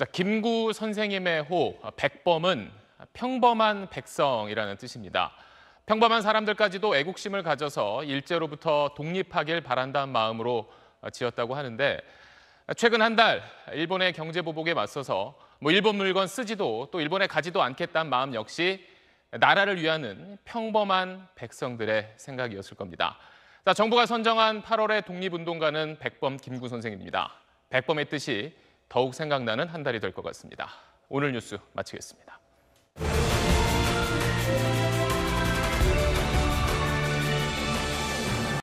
자, 김구 선생님의 호 백범은 평범한 백성이라는 뜻입니다. 평범한 사람들까지도 애국심을 가져서 일제로부터 독립하길 바란다는 마음으로 지었다고 하는데 최근 한 달 일본의 경제 보복에 맞서서 뭐 일본 물건 쓰지도 또 일본에 가지도 않겠다는 마음 역시 나라를 위하는 평범한 백성들의 생각이었을 겁니다. 자, 정부가 선정한 8월의 독립운동가는 백범 김구 선생입니다. 백범의 뜻이 더욱 생각나는 한 달이 될 것 같습니다. 오늘 뉴스 마치겠습니다.